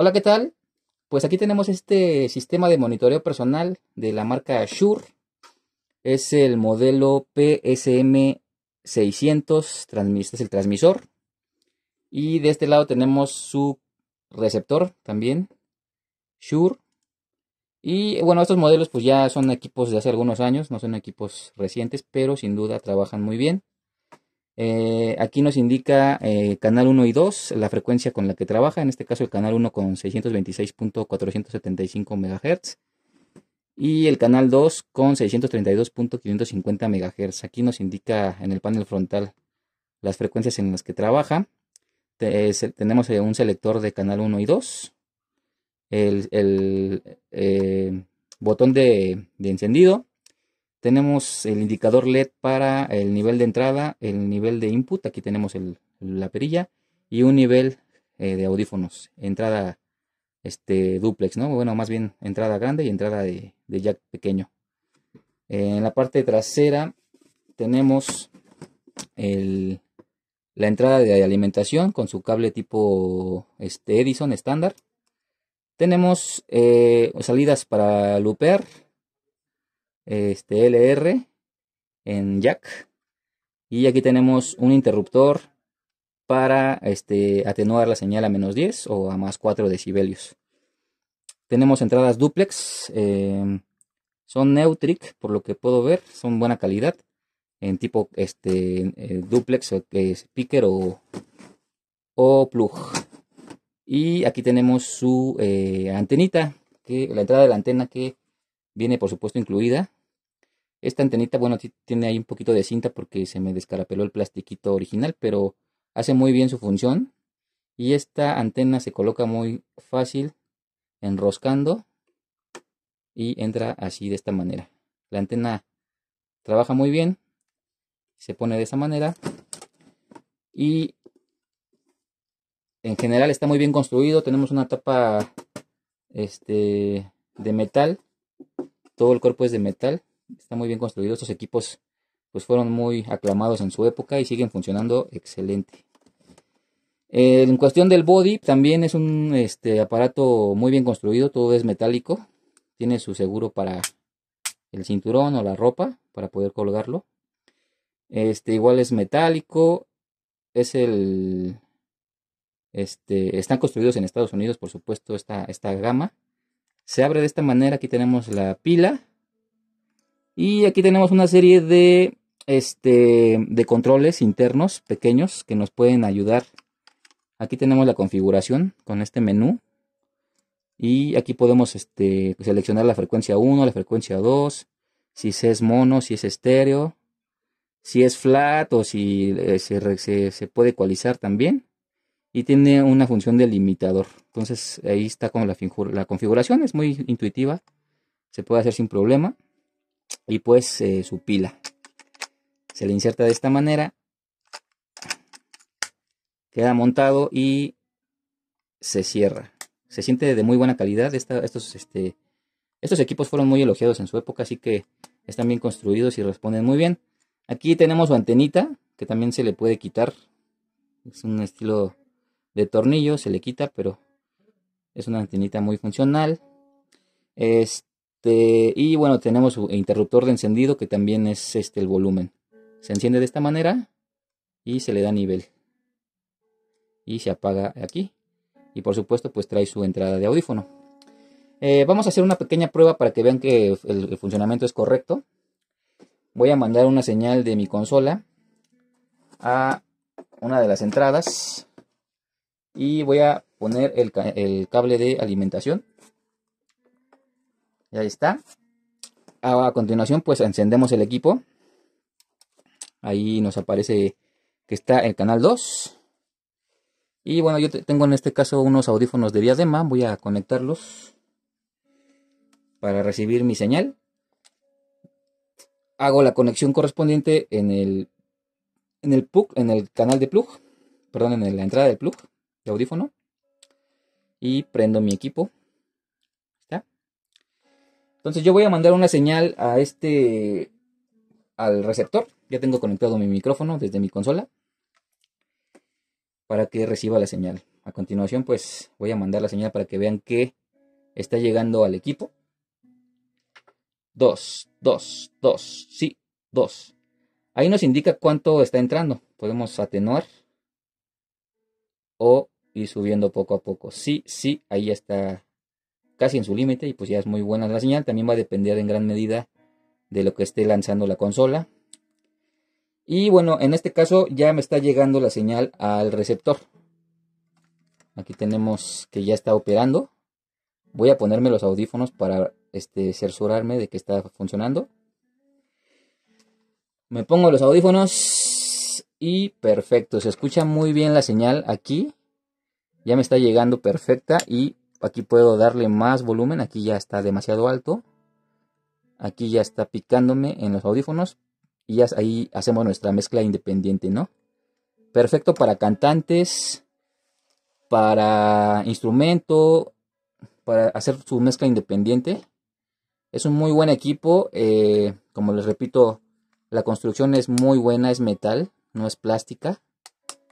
Hola, ¿qué tal? Pues aquí tenemos este sistema de monitoreo personal de la marca Shure. Es el modelo PSM 600, este es el transmisor. Y de este lado tenemos su receptor también, Shure. Y bueno, estos modelos pues ya son equipos de hace algunos años, no son equipos recientes, pero sin duda trabajan muy bien. Eh, aquí nos indica eh, canal 1 y 2, la frecuencia con la que trabaja, en este caso el canal 1 con 626.475 MHz y el canal 2 con 632.550 MHz. Aquí nos indica en el panel frontal las frecuencias en las que trabaja. tenemos eh, un selector de canal 1 y 2, el, eh, botón de encendido, tenemos el indicador LED para el nivel de entrada, el nivel de input, aquí tenemos la perilla, y un nivel eh, de audífonos, entrada este, duplex, ¿no? Bueno, más bien entrada grande y entrada de, jack pequeño. en la parte trasera tenemos la entrada de alimentación con su cable tipo este, Edison estándar. Tenemos eh, salidas para loopar este LR en jack y aquí tenemos un interruptor para este, atenuar la señal a menos 10 o a más 4 decibelios. Tenemos entradas duplex, em, son Neutric por lo que puedo ver, son buena calidad en tipo este, eh, duplex, speaker o, o plug. Y aquí tenemos su eh, antenita, que, la entrada de la antena que viene por supuesto incluida esta antenita, bueno, tiene ahí un poquito de cinta porque se me descarapeló el plastiquito original, pero hace muy bien su función. Y esta antena se coloca muy fácil enroscando y entra así de esta manera. La antena trabaja muy bien, se pone de esa manera y en general está muy bien construido. Tenemos una tapa este, de metal, todo el cuerpo es de metal está muy bien construido. Estos equipos pues fueron muy aclamados en su época y siguen funcionando excelente. en cuestión del body, también es un este, aparato muy bien construido, todo es metálico. Tiene su seguro para el cinturón o la ropa para poder colgarlo. Este igual es metálico. Es el. Este. Están construidos en Estados Unidos, por supuesto, esta, esta gama. Se abre de esta manera. Aquí tenemos la pila. Y aquí tenemos una serie de, este, de controles internos pequeños que nos pueden ayudar. Aquí tenemos la configuración con este menú. Y aquí podemos este, seleccionar la frecuencia 1, la frecuencia 2, si es mono, si es estéreo, si es flat o si eh, se, puede ecualizar también y tiene una función de limitador. Entonces ahí está como la, la configuración, es muy intuitiva, se puede hacer sin problema y pues eh, su pila. Se le inserta de esta manera. Queda montado y se cierra. Se siente de muy buena calidad. estos, este, estos equipos fueron muy elogiados en su época, así que están bien construidos y responden muy bien. Aquí tenemos su antenita, que también se le puede quitar. Es un estilo de tornillo, se le quita, pero es una antenita muy funcional. Este, este, y bueno, tenemos su interruptor de encendido que también es este el volumen. Se enciende de esta manera y se le da nivel. Y se apaga aquí. Y por supuesto, pues trae su entrada de audífono. Eh, vamos a hacer una pequeña prueba para que vean que el, funcionamiento es correcto. Voy a mandar una señal de mi consola a una de las entradas. Y voy a poner el cable de alimentación y ahí está. Ah, a continuación, pues encendemos el equipo. Ahí nos aparece que está el canal 2. Y bueno, yo tengo en este caso unos audífonos de diadema. Voy a conectarlos para recibir mi señal. Hago la conexión correspondiente en el, en el en el canal de plug, perdón, en la entrada de plug de audífono. Y prendo mi equipo. Entonces yo voy a mandar una señal a este, al receptor. Ya tengo conectado mi micrófono desde mi consola para que reciba la señal. A continuación, pues voy a mandar la señal para que vean que está llegando al equipo. Dos, dos, dos, sí, dos. Ahí nos indica cuánto está entrando. Podemos atenuar o ir subiendo poco a poco. Sí, sí, ahí está casi en su límite y pues ya es muy buena la señal. También va a depender en gran medida de lo que esté lanzando la consola. Y bueno, en este caso ya me está llegando la señal al receptor. Aquí tenemos que ya está operando. Voy a ponerme los audífonos para este, cerciorarme de que está funcionando. Me pongo los audífonos y perfecto. Se escucha muy bien la señal aquí. Ya me está llegando perfecta y Aquí puedo darle más volumen, aquí ya está demasiado alto. Aquí ya está picándome en los audífonos. Y ya ahí hacemos nuestra mezcla independiente, ¿no? Perfecto para cantantes, para instrumento, para hacer su mezcla independiente. Es un muy buen equipo. Eh, como les repito, la construcción es muy buena, es metal, no es plástica.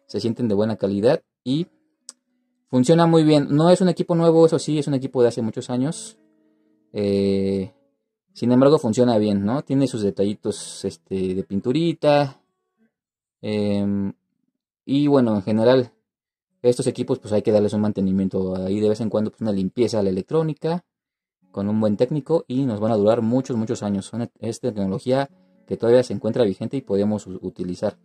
Se sienten de buena calidad y Funciona muy bien. No es un equipo nuevo, eso sí, es un equipo de hace muchos años. Eh, sin embargo, funciona bien, ¿no? Tiene sus detallitos este, de pinturita. Em, y bueno, en general, estos equipos pues hay que darles un mantenimiento ahí de vez en cuando, pues una limpieza a la electrónica con un buen técnico y nos van a durar muchos, muchos años. es tecnología que todavía se encuentra vigente y podemos utilizar.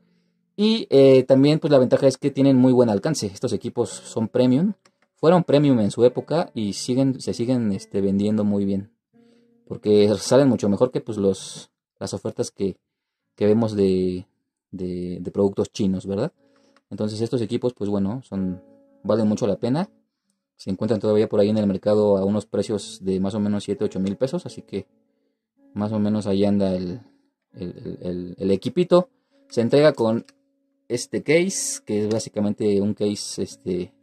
Y eh, también pues la ventaja es que tienen muy buen alcance. Estos equipos son premium. Fueron premium en su época y siguen, se siguen este, vendiendo muy bien. Porque salen mucho mejor que pues los, las ofertas que, vemos de, productos chinos, ¿verdad? Entonces estos equipos pues bueno, son, valen mucho la pena. Se encuentran todavía por ahí en el mercado a unos precios de más o menos 7, 8 mil pesos. Así que más o menos ahí anda el, el, el equipito. Se entrega con este case, que es básicamente un case este,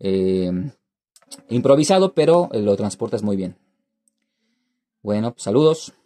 em, improvisado, pero eh, lo transportas muy bien. Bueno, saludos.